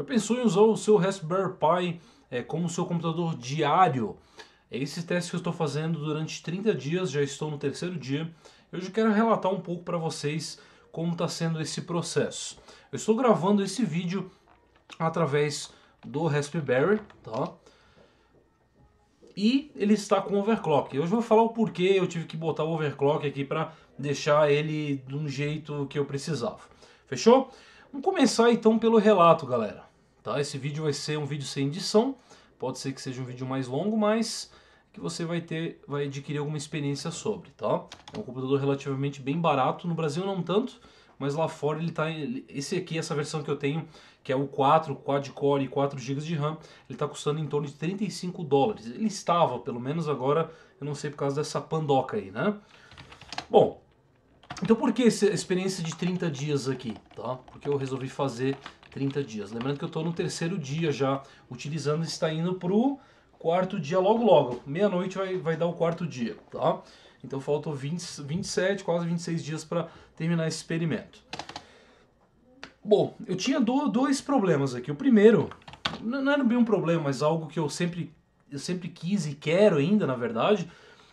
Já pensou em usar o seu Raspberry Pi é, como seu computador diário? É esse teste que eu estou fazendo durante 30 dias, já estou no terceiro dia. Eu já quero relatar um pouco para vocês como está sendo esse processo. Eu estou gravando esse vídeo através do Raspberry, tá? E ele está com overclock. Eu já vou falar o porquê eu tive que botar o overclock aqui para deixar ele de um jeito que eu precisava. Fechou? Vamos começar então pelo relato, galera. Tá? Esse vídeo vai ser um vídeo sem edição, pode ser que seja um vídeo mais longo, mas que você vai ter, vai adquirir alguma experiência sobre, tá? É um computador relativamente bem barato, no Brasil não tanto, mas lá fora ele tá, esse aqui, essa versão que eu tenho, que é o 4, quad-core e 4 GB de RAM, ele tá custando em torno de 35 dólares. Ele estava, pelo menos agora, eu não sei por causa dessa pandoca aí, né? Bom, então por que essa experiência de 30 dias aqui, tá? Porque eu resolvi fazer 30 dias. Lembrando que eu estou no terceiro dia já utilizando, está indo para o quarto dia logo logo. Meia-noite vai, vai dar o quarto dia, tá? Então faltam 20, 27, quase 26 dias para terminar esse experimento. Bom, eu tinha dois problemas aqui. O primeiro, não era bem um problema, mas algo que eu sempre, eu sempre quis e quero ainda, na verdade,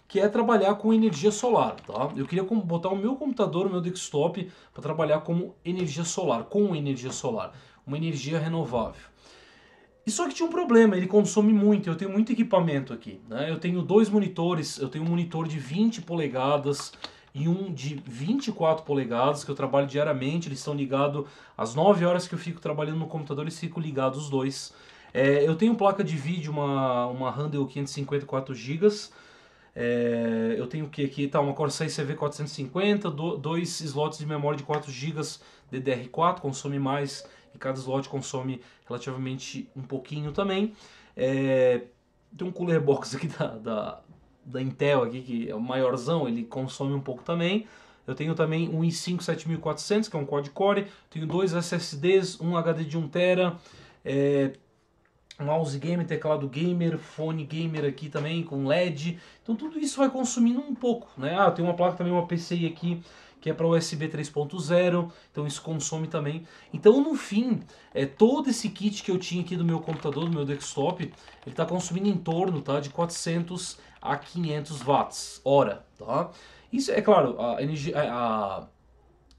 que é trabalhar com energia solar, tá? Eu queria botar o meu computador, o meu desktop, para trabalhar como energia solar, com energia solar, uma energia renovável. E só que tinha um problema, ele consome muito, eu tenho muito equipamento aqui, né? Eu tenho dois monitores, eu tenho um monitor de 20 polegadas e um de 24 polegadas que eu trabalho diariamente, eles estão ligados às 9 horas que eu fico trabalhando no computador, eles ficam ligados os dois. É, eu tenho placa de vídeo, uma, uma Handel 550 GB, é, eu tenho o que aqui? Tá, uma Corsair CV450, do, dois slots de memória de 4 GB DDR4, consome mais e cada slot consome relativamente um pouquinho também. É, tem um cooler box aqui da, da, da, Intel, aqui, que é o maiorzão, ele consome um pouco também. Eu tenho também um i5 7400, que é um quad-core, tenho dois SSDs, um HD de 1TB, é, mouse gamer, teclado gamer, fone gamer aqui também com LED. Então tudo isso vai consumindo um pouco, né? Ah, tem uma placa também, uma PCI aqui que é para USB 3.0, então isso consome também. Então no fim, é todo esse kit que eu tinha aqui do meu computador, do meu desktop, ele está consumindo em torno, tá, de 400 a 500 watts hora, tá? Isso é claro, a energia, é, a,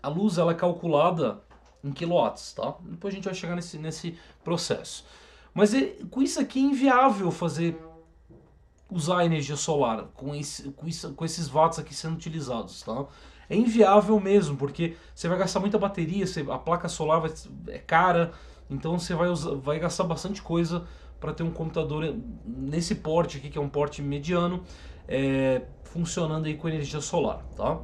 a luz ela é calculada em quilowatts, tá? Depois a gente vai chegar nesse nesse processo. Mas é, com isso aqui é inviável fazer usar energia solar com, esse, com, isso, com esses watts aqui sendo utilizados, tá? É inviável mesmo, porque você vai gastar muita bateria, você, a placa solar vai, é cara, então você vai, usar, vai gastar bastante coisa para ter um computador nesse porte aqui, que é um porte mediano, é, funcionando aí com energia solar, tá?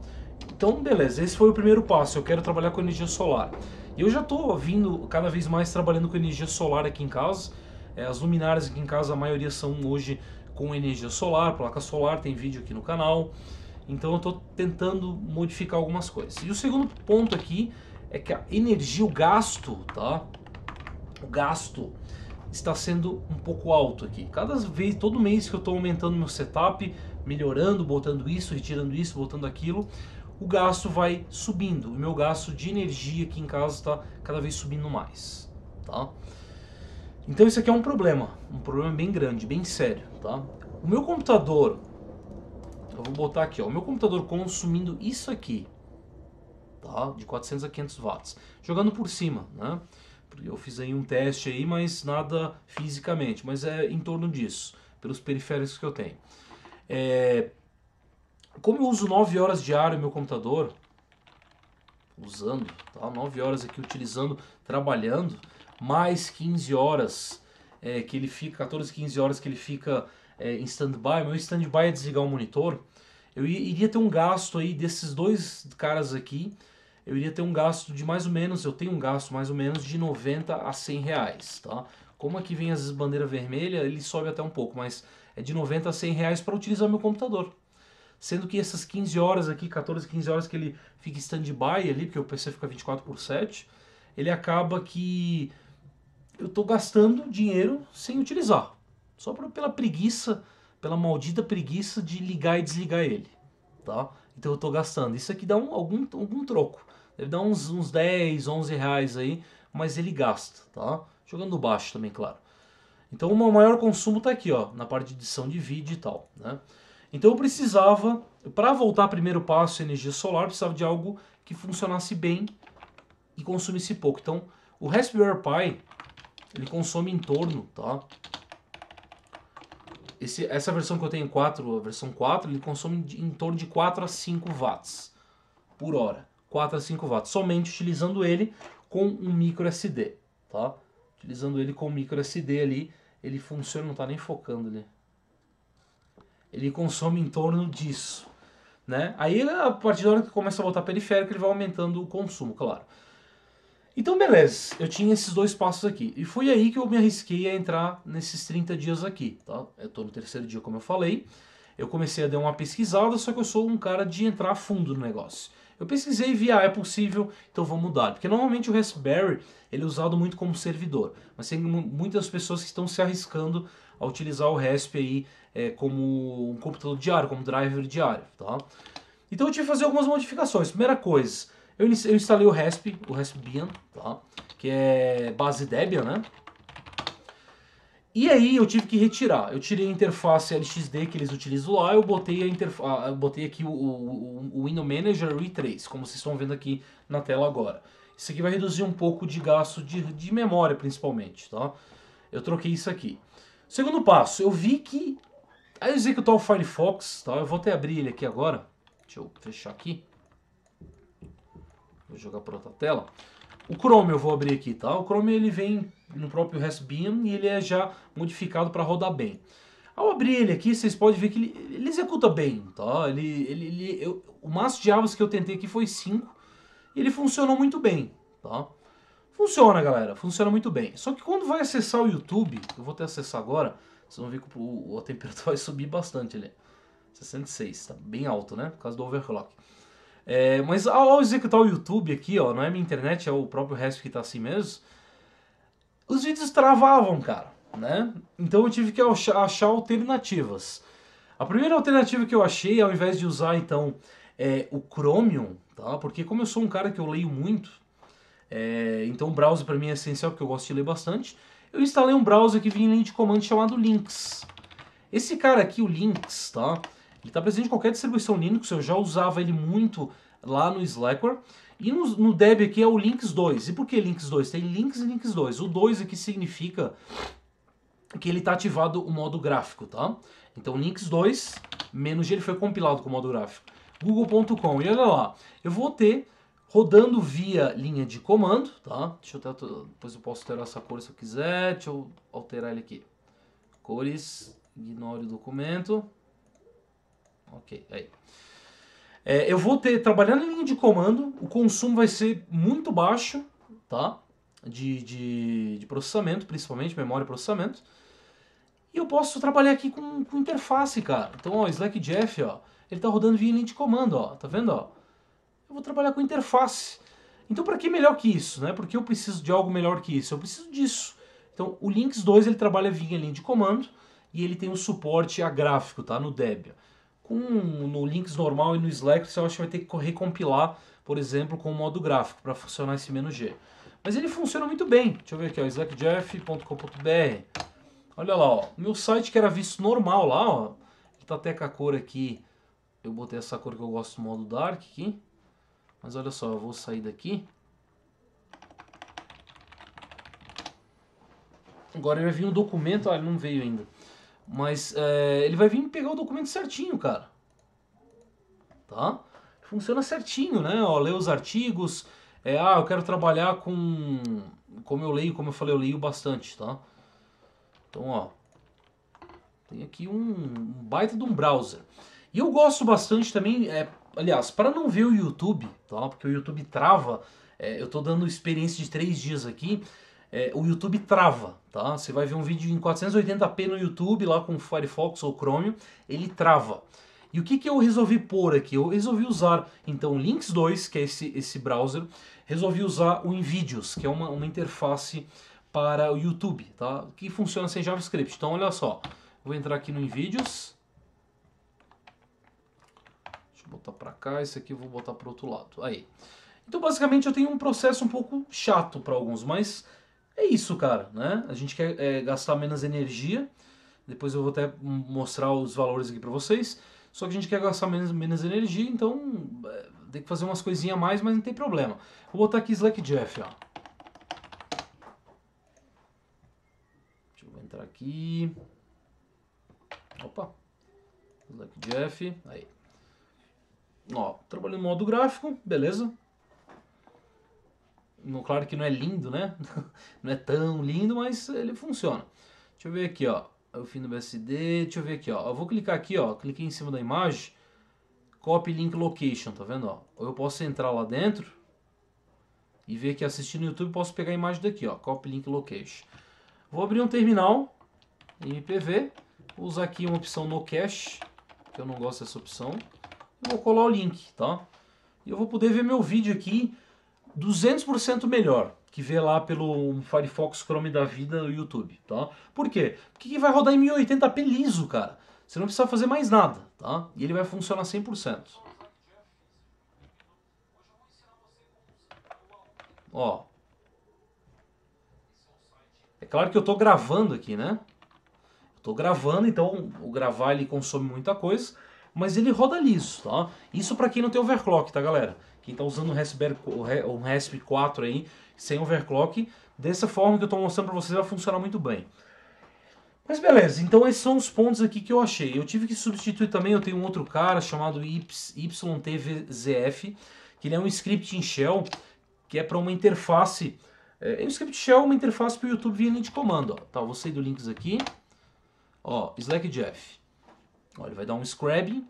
Então, beleza, esse foi o primeiro passo, eu quero trabalhar com energia solar. e Eu já estou vindo cada vez mais trabalhando com energia solar aqui em casa, é, as luminárias aqui em casa, a maioria são hoje com energia solar, placa solar, tem vídeo aqui no canal. Então eu estou tentando modificar algumas coisas. E o segundo ponto aqui é que a energia, o gasto, tá? O gasto está sendo um pouco alto aqui. Cada vez, todo mês que eu estou aumentando meu setup, melhorando, botando isso, retirando isso, botando aquilo, o gasto vai subindo. O meu gasto de energia aqui em casa está cada vez subindo mais, tá? Então isso aqui é um problema, um problema bem grande, bem sério, tá? O meu computador, eu vou botar aqui, ó, o meu computador consumindo isso aqui, tá? De 400 a 500 watts, jogando por cima, né? Porque eu fiz aí um teste aí, mas nada fisicamente, mas é em torno disso, pelos periféricos que eu tenho. É... Como eu uso 9 horas diário meu computador, usando, tá? 9 horas aqui utilizando, trabalhando, mais 15 horas é, que ele fica, 14, 15 horas que ele fica é, em stand-by, meu stand-by é desligar o monitor, eu iria ter um gasto aí desses dois caras aqui, eu iria ter um gasto de mais ou menos, eu tenho um gasto mais ou menos de 90 a 100 reais, tá? Como aqui vem as bandeiras vermelhas, ele sobe até um pouco, mas é de 90 a 100 reais para utilizar meu computador. Sendo que essas 15 horas aqui, 14, 15 horas que ele fica em stand-by ali, porque o PC fica 24 por 7, ele acaba que eu estou gastando dinheiro sem utilizar. Só por pela preguiça, pela maldita preguiça de ligar e desligar ele. Tá? Então eu estou gastando. Isso aqui dá um, algum, algum troco. Deve dar uns, uns 10, 11 reais aí, mas ele gasta, tá? Jogando baixo também, claro. Então o meu maior consumo está aqui, ó, na parte de edição de vídeo e tal, né? Então eu precisava, para voltar primeiro passo energia solar, precisava de algo que funcionasse bem e consumisse pouco. Então o Raspberry Pi ele consome em torno, tá? Esse, essa versão que eu tenho 4, a versão 4, ele consome em torno de 4 a 5 watts por hora. 4 a 5 watts, somente utilizando ele com um micro SD, tá? Utilizando ele com um micro SD ali, ele funciona, não tá nem focando ali. Ele consome em torno disso, né? Aí a partir da hora que começa a botar periférico, ele vai aumentando o consumo, claro. Então, beleza, eu tinha esses dois passos aqui. E foi aí que eu me arrisquei a entrar nesses 30 dias aqui, tá? Eu tô no terceiro dia, como eu falei. Eu comecei a dar uma pesquisada, só que eu sou um cara de entrar a fundo no negócio. Eu pesquisei e vi, ah, é possível, então vou mudar. Porque normalmente o Raspberry ele é usado muito como servidor, mas tem muitas pessoas que estão se arriscando a utilizar o Raspberry aí é, como um computador diário, como driver diário, tá? Então eu tive que fazer algumas modificações. Primeira coisa, eu, eu instalei o Rasp, o Raspbian, tá? que é base Debian, né? E aí eu tive que retirar. Eu tirei a interface LXD que eles utilizam lá, eu botei, a interf... botei aqui o, o, o Window Manager RE3, como vocês estão vendo aqui na tela agora. Isso aqui vai reduzir um pouco de gasto de, de memória, principalmente, tá? Eu troquei isso aqui. Segundo passo, eu vi que... Aí executar o Firefox, tá? Eu vou até abrir ele aqui agora. Deixa eu fechar aqui. Vou jogar para outra tela. O Chrome eu vou abrir aqui, tá? O Chrome ele vem no próprio Raspbian e ele é já modificado para rodar bem. Ao abrir ele aqui, vocês podem ver que ele, ele executa bem, tá? Ele, ele, ele eu, o máximo de abas que eu tentei aqui foi 5 e ele funcionou muito bem, tá? Funciona, galera, funciona muito bem. Só que quando vai acessar o YouTube, eu vou até acessar agora, vocês vão ver que o, a temperatura vai subir bastante ali. 66, tá bem alto, né? Por causa do overclock. É, mas ao, executar o YouTube aqui, ó, não é minha internet, é o próprio resto que tá assim mesmo. Os vídeos travavam, cara, né? Então eu tive que achar, alternativas. A primeira alternativa que eu achei, ao invés de usar então é, o Chromium, tá? Porque como eu sou um cara que eu leio muito, é, então o browser para mim é essencial porque eu gosto de ler bastante. Eu instalei um browser que vinha em linha de comando chamado Links. Esse cara aqui, o Links, tá? Ele está presente em qualquer distribuição Linux, eu já usava ele muito lá no Slackware. E no, no Deb aqui é o Links 2. E por que Links 2? Tem Links e Links 2. O 2 aqui significa que ele está ativado o modo gráfico, tá? Então Links 2 menos G ele foi compilado com o modo gráfico. Google.com. E olha lá, eu vou ter rodando via linha de comando, tá? Deixa eu até, depois eu posso alterar essa cor se eu quiser. Deixa eu alterar ele aqui. Cores, ignore o documento. Ok, aí. É, eu vou ter, trabalhando em linha de comando, o consumo vai ser muito baixo, tá? De, de, de processamento, principalmente, memória e processamento. E eu posso trabalhar aqui com, com interface, cara. Então, ó, Jeff, ó, ele tá rodando via linha de comando, ó, tá vendo, ó? Eu vou trabalhar com interface. Então, para que melhor que isso, né? Porque eu preciso de algo melhor que isso, eu preciso disso. Então, o Lynx 2, ele trabalha via linha de comando e ele tem o um suporte a gráfico, tá? No Debian. Com no Links normal e no Slack você acha que vai ter que recompilar, por exemplo, com o modo gráfico para funcionar esse menos G. Mas ele funciona muito bem. Deixa eu ver aqui, ó, slackjeff.com.br. Olha lá, ó, meu site que era visto normal lá, ó, ele tá até com a cor aqui. Eu botei essa cor que eu gosto no modo dark aqui. Mas olha só, eu vou sair daqui. Agora ele vai vir um documento, ah, ele não veio ainda. Mas é, ele vai vir pegar o documento certinho, cara. Tá? Funciona certinho, né? Ó, lê os artigos. É, ah, eu quero trabalhar com... Como eu leio, como eu falei, eu leio bastante, tá? Então, ó. Tem aqui um, um baita de um browser. E eu gosto bastante também, é, aliás, para não ver o YouTube, tá? Porque o YouTube trava. É, eu tô dando experiência de três dias aqui é, o YouTube trava, tá? Você vai ver um vídeo em 480p no YouTube, lá com Firefox ou Chrome, ele trava. E o que, que eu resolvi pôr aqui? Eu resolvi usar, então, o Links 2, que é esse, esse browser, resolvi usar o InVideos, que é uma, uma interface para o YouTube, tá? Que funciona sem JavaScript. Então, olha só, vou entrar aqui no InVideos, Deixa eu botar para cá, esse aqui eu vou botar para outro lado. Aí. Então, basicamente, eu tenho um processo um pouco chato para alguns, mas é isso, cara, né? A gente quer é, gastar menos energia. Depois eu vou até mostrar os valores aqui para vocês. Só que a gente quer gastar menos, menos energia, então é, tem que fazer umas coisinhas a mais, mas não tem problema. Vou botar aqui Slack Jeff, ó. Deixa eu entrar aqui. Opa. Slack Jeff, aí. Ó, trabalhando no modo gráfico, beleza. Claro que não é lindo, né? Não é tão lindo, mas ele funciona. Deixa eu ver aqui, ó. O fim do BSD. Deixa eu ver aqui, ó. Eu vou clicar aqui, ó. Cliquei em cima da imagem. Copy Link Location, tá vendo? Ó? Ou eu posso entrar lá dentro e ver que assistindo no YouTube posso pegar a imagem daqui, ó. Copy Link Location. Vou abrir um terminal MPV. Vou usar aqui uma opção no cache, que eu não gosto dessa opção. vou colar o link, tá? E eu vou poder ver meu vídeo aqui 200% melhor que ver lá pelo Firefox Chrome da vida no YouTube, tá? Por quê? Porque vai rodar em 1080p liso, cara. Você não precisa fazer mais nada, tá? E ele vai funcionar 100%. Ó. É claro que eu tô gravando aqui, né? Eu tô gravando, então o gravar ele consome muita coisa, mas ele roda liso, tá? Isso para quem não tem overclock, tá, galera? Quem está usando o Raspberry, o Rasp 4 aí, sem overclock, dessa forma que eu estou mostrando para vocês vai funcionar muito bem. Mas beleza, então esses são os pontos aqui que eu achei. Eu tive que substituir também, eu tenho um outro cara chamado YTVZF, que ele é um script em shell, que é para uma interface... É, é um script shell, uma interface para o YouTube via linha de comando. Ó. Tá, vou sair do links aqui. Ó, Slack Jeff. Ó, ele vai dar um scrab.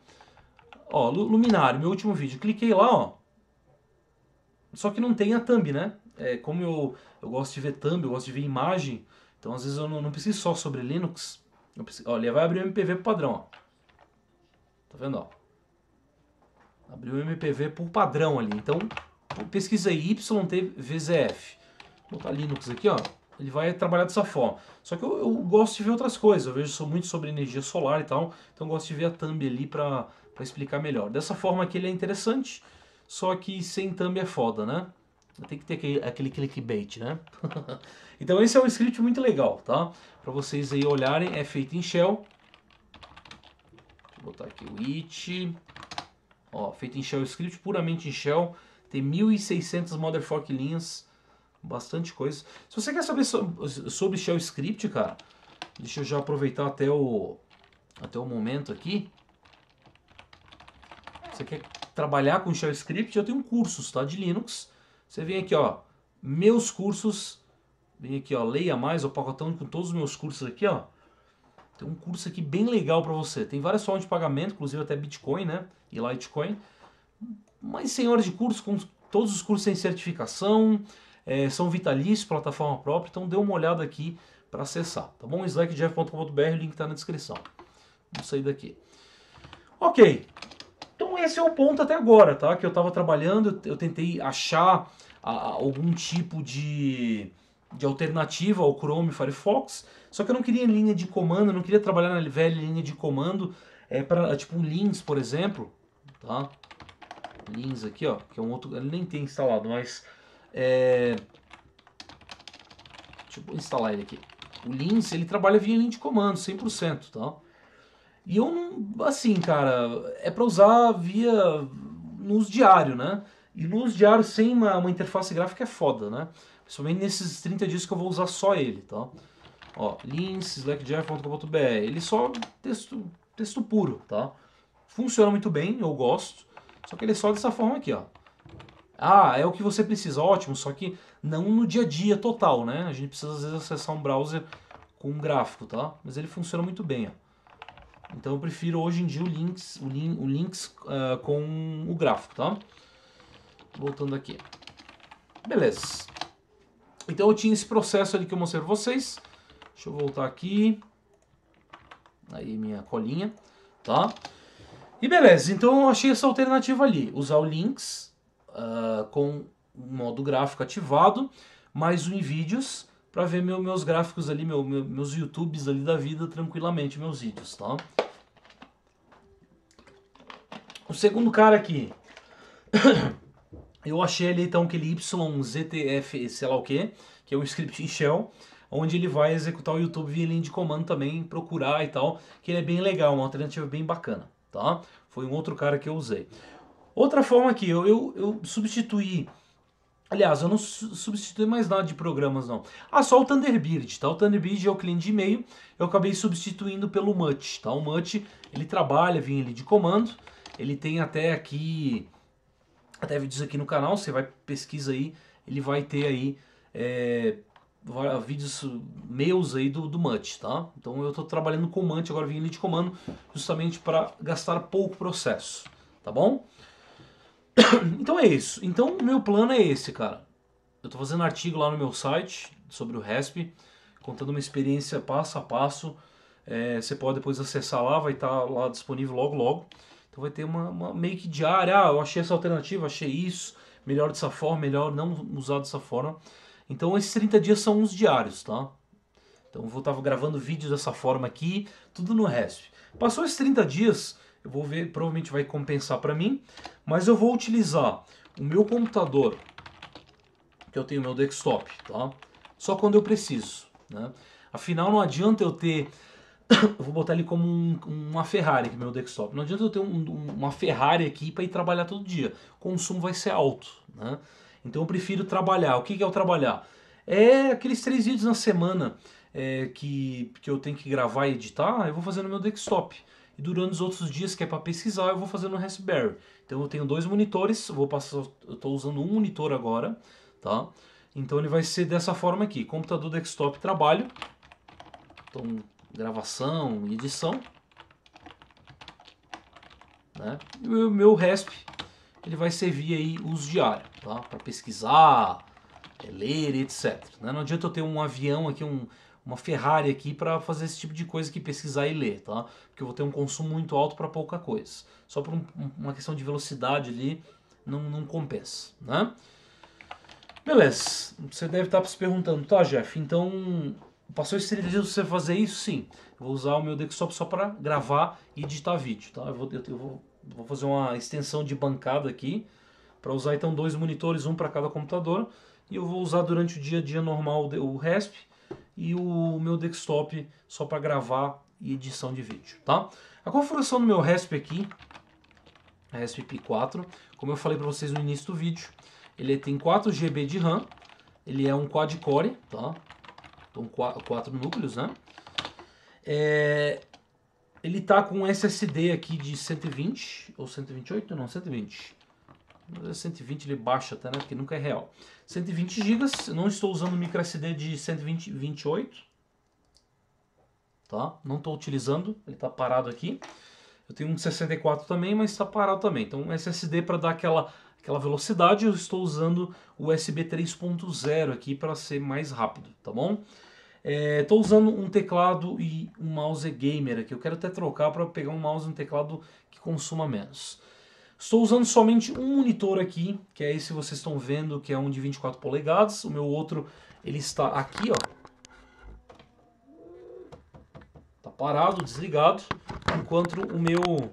Ó, Luminário, meu último vídeo. Cliquei lá, ó. Só que não tem a thumb, né? É, como eu, eu gosto de ver thumb, eu gosto de ver imagem, então às vezes eu não, não preciso só sobre Linux. Eu preciso, olha, vai abrir o MPV pro padrão, ó. Tá vendo, ó? Abriu o MPV por padrão ali. Então, pesquisa aí, YTVZF. Vou botar Linux aqui, ó. Ele vai trabalhar dessa forma. Só que eu, eu gosto de ver outras coisas. Eu vejo sou muito sobre energia solar e tal. Então, eu gosto de ver a thumb ali para explicar melhor. Dessa forma aqui ele é interessante só que sem thumb é foda, né? Tem que ter aquele, aquele clickbait, né? então esse é um script muito legal, tá? Para vocês aí olharem, é feito em shell. Vou botar aqui o it. Ó, feito em shell, script puramente em shell. Tem 1.600 motherfuck linhas, bastante coisa. Se você quer saber so sobre shell script, cara, deixa eu já aproveitar até o até o momento aqui. Você quer trabalhar com Shell Script, eu tenho cursos tá, de Linux. Você vem aqui, ó, meus cursos, vem aqui, ó, leia mais, o pacotão com todos os meus cursos aqui, ó. Tem um curso aqui bem legal para você. Tem várias formas de pagamento, inclusive até Bitcoin, né, e Litecoin. Mas senhoras de curso, com todos os cursos sem certificação, é, são vitalícios, plataforma própria, então dê uma olhada aqui para acessar, tá bom? slackjeff.com.br, o link está na descrição. Vamos sair daqui. Ok, esse é o ponto até agora, tá? Que eu estava trabalhando, eu tentei achar algum tipo de, de alternativa ao Chrome Firefox, só que eu não queria linha de comando, não queria trabalhar na velha linha de comando, é para tipo um Lins, por exemplo, tá? Lins aqui, ó, que é um outro, ele nem tem instalado, mas é... Deixa eu instalar ele aqui. O Lins, ele trabalha via linha de comando, 100%, tá? E eu não. Assim, cara, é para usar via. no uso diário, né? E no uso diário sem uma, uma, interface gráfica é foda, né? Principalmente nesses 30 dias que eu vou usar só ele, tá? Ó, linslackjack.com.br. Ele só texto, texto puro, tá? Funciona muito bem, eu gosto. Só que ele é só dessa forma aqui, ó. Ah, é o que você precisa, ótimo, só que não no dia a dia total, né? A gente precisa às vezes acessar um browser com um gráfico, tá? Mas ele funciona muito bem, ó. Então eu prefiro hoje em dia o links, o, lin, o links uh, ah, com o gráfico, tá? Voltando aqui. Beleza. Então eu tinha esse processo ali que eu mostrei pra vocês. Deixa eu voltar aqui. Aí minha colinha, tá? E beleza, então eu achei essa alternativa ali. Usar o links uh, ah, com o modo gráfico ativado, mais o em vídeos para ver meu, meus gráficos ali, meu, meu, meus YouTubes ali da vida tranquilamente, meus vídeos, tá? O segundo cara aqui, eu achei ali então aquele YZTF, sei lá o que, que é um script em shell, onde ele vai executar o YouTube via linha de comando também, procurar e tal, que ele é bem legal, uma alternativa bem bacana, tá? Foi um outro cara que eu usei. Outra forma aqui, eu, eu, eu substituí Aliás, eu não substituí mais nada de programas, não. Ah, só o Thunderbird, tá? O Thunderbird é o cliente de e-mail, eu acabei substituindo pelo Mutt, tá? O Mutt, ele trabalha, vem ele de comando, ele tem até aqui, até vídeos aqui no canal, você vai, pesquisa aí, ele vai ter aí é, vídeos meus aí do, do Mutt, tá? Então eu estou trabalhando com o Mutt, agora vem ele de comando, justamente para gastar pouco processo, tá bom? então é isso. Então o meu plano é esse, cara. Eu tô fazendo artigo lá no meu site sobre o RESP, contando uma experiência passo a passo. É, você pode depois acessar lá, vai estar tá lá disponível logo logo. Então vai ter uma, uma meio que diária. Ah, eu achei essa alternativa, achei isso. Melhor dessa forma, melhor não usar dessa forma. Então esses 30 dias são uns diários, tá? Então eu vou estar gravando vídeos dessa forma aqui, tudo no RESP. Passou esses 30 dias, eu vou ver, provavelmente vai compensar para mim, mas eu vou utilizar o meu computador, que eu tenho meu desktop, tá? Só quando eu preciso, né? Afinal, não adianta eu ter eu vou botar ele como um, uma Ferrari aqui, meu desktop. Não adianta eu ter um, uma Ferrari aqui para ir trabalhar todo dia. O consumo vai ser alto, né? Então eu prefiro trabalhar. O que, que é o trabalhar? É aqueles três vídeos na semana é, que, que eu tenho que gravar e editar, eu vou fazer no meu desktop. E durante os outros dias que é para pesquisar, eu vou fazendo no Raspberry. Então eu tenho dois monitores, vou passar, eu estou usando um monitor agora, tá? Então ele vai ser dessa forma aqui, computador desktop trabalho. Então gravação, edição, né? E o meu RESP ele vai servir aí uso diário, tá? Para pesquisar, é, ler, etc. Né? Não adianta eu ter um avião aqui, um, uma Ferrari aqui para fazer esse tipo de coisa que pesquisar e ler, tá? Porque eu vou ter um consumo muito alto para pouca coisa. Só por um, uma questão de velocidade ali, não, não compensa, né? Beleza, você deve estar tá se perguntando, tá Jeff, então passou esses 30 dias você fazer isso? Sim, eu vou usar o meu desktop só para gravar e editar vídeo, tá? Eu vou, eu, eu vou, vou fazer uma extensão de bancada aqui, para usar então dois monitores, um para cada computador, e eu vou usar durante o dia a dia normal o RESP, e o meu desktop só para gravar e edição de vídeo, tá? A configuração do meu RESP aqui, RESP P4, como eu falei para vocês no início do vídeo, ele tem 4 GB de RAM, ele é um quad-core, tá? Então, 4 núcleos, né? É, ele tá com SSD aqui de 120 ou 128, não, 120. 120 ele baixa até, né? Porque nunca é real. 120 GB, não estou usando micro SD de 128. Tá? Não estou utilizando, ele está parado aqui. Eu tenho um 64 também, mas está parado também. Então, SSD para dar aquela, aquela velocidade, eu estou usando o USB 3.0 aqui para ser mais rápido, tá bom? Estou é, usando um teclado e um mouse gamer aqui. Eu quero até trocar para pegar um mouse e um teclado que consuma menos. Estou usando somente um monitor aqui, que é esse que vocês estão vendo, que é um de 24 polegadas. O meu outro, ele está aqui, ó. Tá parado, desligado. Enquanto o meu... Deixa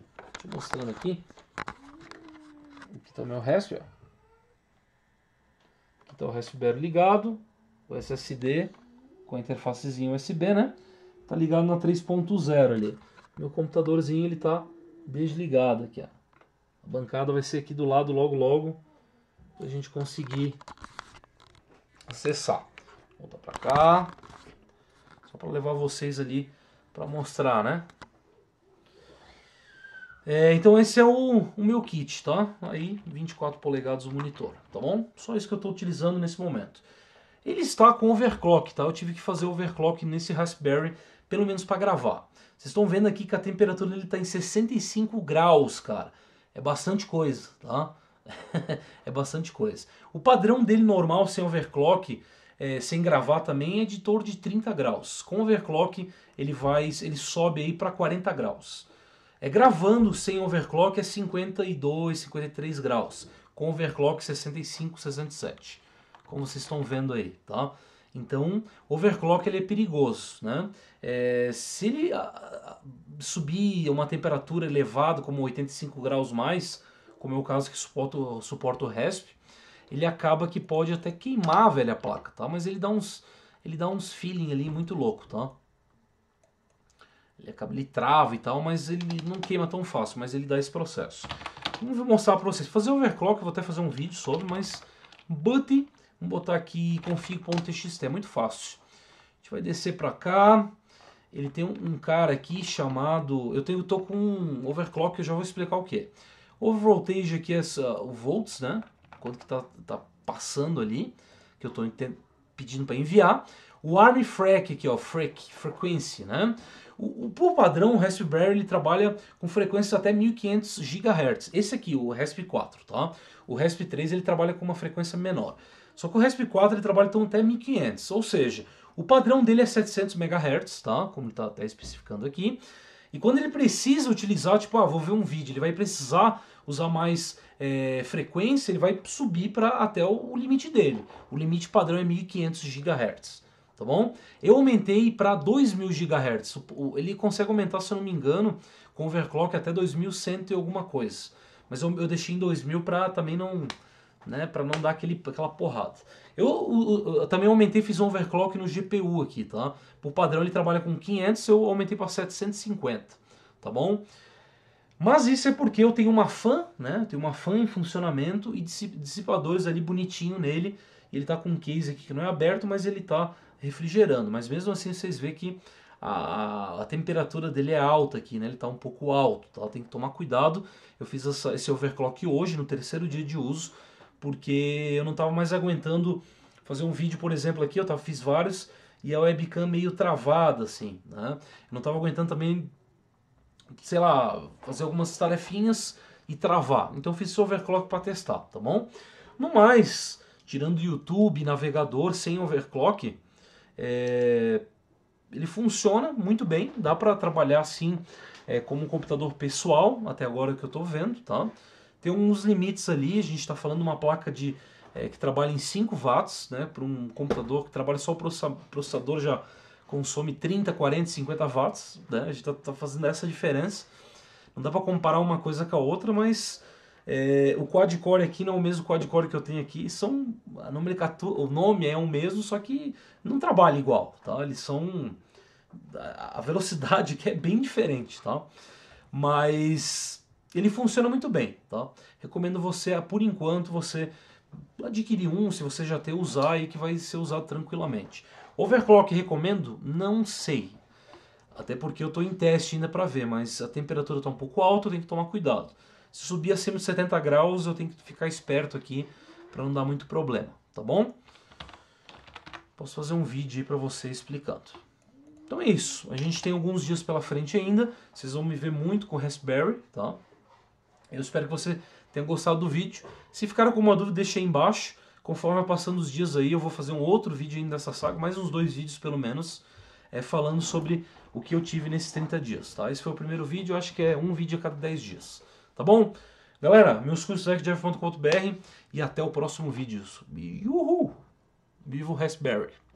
eu mostrando aqui. Aqui está o meu resto, ó. Aqui está o Raspberry ligado. O SSD com a interfacezinha USB, né? Tá ligado na 3.0 ali. Meu computadorzinho, ele tá desligado aqui, ó. A bancada vai ser aqui do lado logo logo para a gente conseguir acessar. Volta para cá. Só para levar vocês ali para mostrar, né? É, então esse é o, o, meu kit, tá? Aí 24 polegadas o monitor, tá bom? Só isso que eu estou utilizando nesse momento. Ele está com overclock, tá? Eu tive que fazer overclock nesse Raspberry, pelo menos para gravar. Vocês estão vendo aqui que a temperatura dele está em 65 graus, cara. É bastante coisa, tá? é bastante coisa. O padrão dele normal, sem overclock, é, sem gravar também, é de torno de 30 graus. Com overclock, ele vai, ele sobe aí para 40 graus. É gravando sem overclock é 52, 53 graus. Com overclock 65, 67. Como vocês estão vendo aí, tá? Então, overclock ele é perigoso, né? É, se ele a, a, subir uma temperatura elevada, como 85 graus mais, como é o caso que suporta, suporta o RESP, ele acaba que pode até queimar a velha placa, tá? Mas ele dá uns, ele dá uns feeling ali muito louco, tá? Ele acaba, ele trava e tal, mas ele não queima tão fácil, mas ele dá esse processo. Então, vou mostrar para vocês. Fazer overclock, eu vou até fazer um vídeo sobre, mas... But Vamos botar aqui config.txt, é muito fácil. A gente vai descer para cá. Ele tem um cara aqui chamado... Eu tenho, tô com um overclock, eu já vou explicar o que é. Overvoltage aqui é essa, o volts, né? Quanto que tá, tá passando ali, que eu estou pedindo para enviar. O ARM FREC aqui, ó, FREC, frequency, né? O, o, por padrão, o Raspberry ele trabalha com frequências até 1500 GHz. Esse aqui, o Raspberry 4, tá? O Raspberry 3 ele trabalha com uma frequência menor. Só que o Raspberry 4 ele trabalha então até 1500, ou seja, o padrão dele é 700 MHz, tá? Como está até especificando aqui. E quando ele precisa utilizar, tipo, ah, vou ver um vídeo, ele vai precisar usar mais é, frequência, ele vai subir para até o, o, limite dele. O limite padrão é 1500 GHz, tá bom? Eu aumentei para 2000 GHz. Ele consegue aumentar, se eu não me engano, com overclock até 2100 e alguma coisa. Mas eu, eu deixei em 2000 para também não né, para não dar aquele, aquela porrada. Eu, eu, eu também aumentei, fiz um overclock no GPU aqui, tá? Por padrão ele trabalha com 500, eu aumentei para 750, tá bom? Mas isso é porque eu tenho uma fan, né? Eu tenho uma fan em funcionamento e dissipadores ali bonitinho nele. Ele tá com um case aqui que não é aberto, mas ele tá refrigerando. Mas mesmo assim vocês vê que a, a, temperatura dele é alta aqui, né? Ele tá um pouco alto, tá? Tem que tomar cuidado. Eu fiz essa, esse overclock hoje, no terceiro dia de uso porque eu não estava mais aguentando fazer um vídeo, por exemplo, aqui, eu tava, fiz vários, e a webcam meio travada, assim, né? Eu não estava aguentando também, sei lá, fazer algumas tarefinhas e travar. Então fiz esse overclock para testar, tá bom? No mais, tirando YouTube, navegador sem overclock, é... ele funciona muito bem, dá para trabalhar assim é, como um computador pessoal, até agora que eu estou vendo, tá? tem uns limites ali, a gente está falando de uma placa de é, que trabalha em 5 watts, né, para um computador que trabalha só o processador já consome 30, 40, 50 watts, né, a gente está tá fazendo essa diferença. Não dá para comparar uma coisa com a outra, mas é, o quad-core aqui não é o mesmo quad-core que eu tenho aqui, são a nomenclatura, o nome é o mesmo, só que não trabalha igual, tá? Eles são a velocidade que é bem diferente, tá? Mas ele funciona muito bem, tá? Recomendo você, por enquanto, você adquirir um, se você já tem, usar e que vai ser usado tranquilamente. Overclock recomendo? Não sei. Até porque eu estou em teste ainda para ver, mas a temperatura está um pouco alta, eu tenho que tomar cuidado. Se subir acima de 70 graus, eu tenho que ficar esperto aqui para não dar muito problema, tá bom? Posso fazer um vídeo aí para você explicando. Então é isso. A gente tem alguns dias pela frente ainda. Vocês vão me ver muito com Raspberry, tá? Eu espero que você tenha gostado do vídeo. Se ficaram com uma dúvida, deixe aí embaixo. Conforme vai passando os dias aí, eu vou fazer um outro vídeo ainda dessa saga, mais uns dois vídeos pelo menos, é, falando sobre o que eu tive nesses 30 dias, tá? Esse foi o primeiro vídeo, eu acho que é um vídeo a cada 10 dias, tá bom? Galera, meus cursos é e até o próximo vídeo. Uhul! Viva o Raspberry!